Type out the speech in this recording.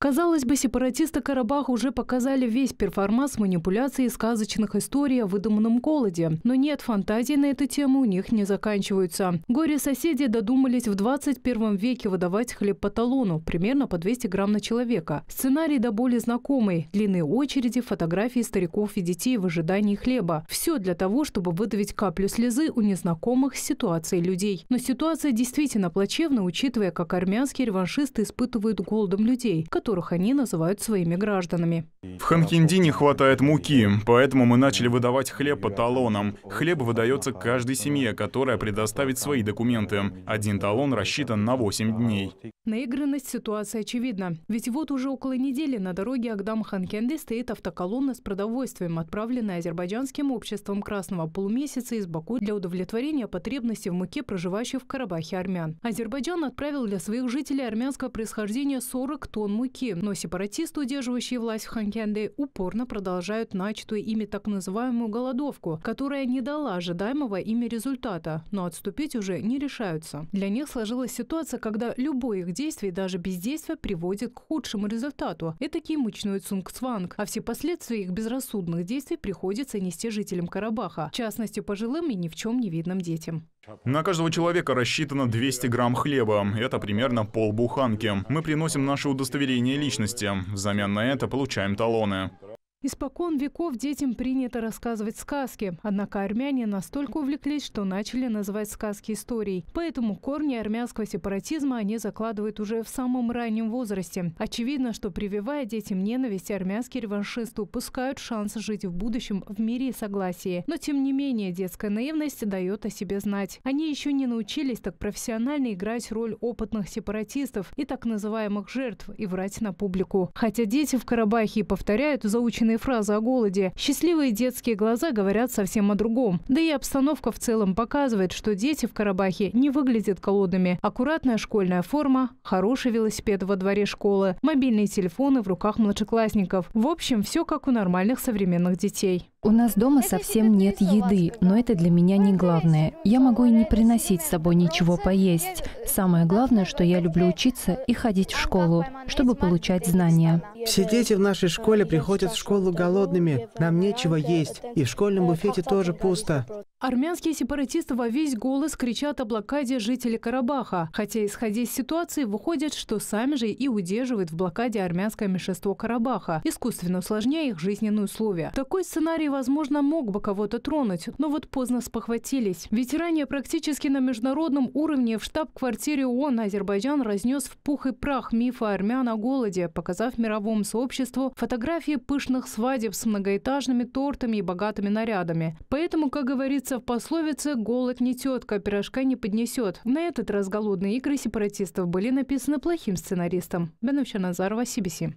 Казалось бы, сепаратисты Карабаха уже показали весь перформанс манипуляции сказочных историй о выдуманном голоде. Но нет, фантазии на эту тему у них не заканчиваются. Горе-соседи додумались в 21 веке выдавать хлеб по талону, примерно по 200 грамм на человека. Сценарий до боли знакомый. Длинные очереди, фотографии стариков и детей в ожидании хлеба. Все для того, чтобы выдавить каплю слезы у незнакомых с ситуацией людей. Но ситуация действительно плачевна, учитывая, как армянские реваншисты испытывают голодом людей, которые которых они называют своими гражданами. В Ханкинди не хватает муки, поэтому мы начали выдавать хлеб по талонам. Хлеб выдается каждой семье, которая предоставит свои документы. Один талон рассчитан на 8 дней. Наигранность ситуации очевидна. Ведь вот уже около недели на дороге Агдам-Ханкенди стоит автоколонна с продовольствием, отправленная Азербайджанским обществом Красного полумесяца из Баку для удовлетворения потребностей в муке проживающих в Карабахе армян. Азербайджан отправил для своих жителей армянского происхождения 40 тонн муки реки. Но сепаратисты, удерживающие власть в Ханкенде, упорно продолжают начатую ими так называемую голодовку, которая не дала ожидаемого ими результата, но отступить уже не решаются. Для них сложилась ситуация, когда любое их действие, даже бездействие, приводит к худшему результату. Это мучную Цунгцванг, а все последствия их безрассудных действий приходится нести жителям Карабаха, в частности пожилым и ни в чем не видным детям. На каждого человека рассчитано 200 грамм хлеба. Это примерно полбуханки. Мы приносим наше удостоверение личности. Взамен на это получаем талоны. Испокон веков детям принято рассказывать сказки, однако армяне настолько увлеклись, что начали называть сказки историей. Поэтому корни армянского сепаратизма они закладывают уже в самом раннем возрасте. Очевидно, что прививая детям ненависть, армянские реваншисты упускают шанс жить в будущем в мире и согласии. Но тем не менее детская наивность дает о себе знать. Они еще не научились так профессионально играть роль опытных сепаратистов и так называемых жертв и врать на публику. Хотя дети в Карабахе повторяют заученные бессмысленные фразы о голоде. Счастливые детские глаза говорят совсем о другом. Да и обстановка в целом показывает, что дети в Карабахе не выглядят колодными. Аккуратная школьная форма, хороший велосипед во дворе школы, мобильные телефоны в руках младшеклассников. В общем, все как у нормальных современных детей. У нас дома совсем нет еды, но это для меня не главное. Я могу и не приносить с собой ничего поесть. Самое главное, что я люблю учиться и ходить в школу, чтобы получать знания. Все дети в нашей школе приходят в школу голодными, нам нечего есть, и в школьном буфете тоже пусто. Армянские сепаратисты во весь голос кричат о блокаде жителей Карабаха, хотя, исходя из ситуации, выходит, что сами же и удерживают в блокаде армянское меньшинство Карабаха, искусственно усложняя их жизненные условия. Такой сценарий, возможно, мог бы кого-то тронуть, но вот поздно спохватились. Ведь ранее практически на международном уровне в штаб-квартире ООН Азербайджан разнес в пух и прах мифа армян о голоде, показав мировому сообществу фотографии пышных свадеб с многоэтажными тортами и богатыми нарядами. Поэтому, как говорится, говорится в пословице «голод не тетка, пирожка не поднесет». На этот раз голодные игры сепаратистов были написаны плохим сценаристом. Бенавча Назарова, CBC.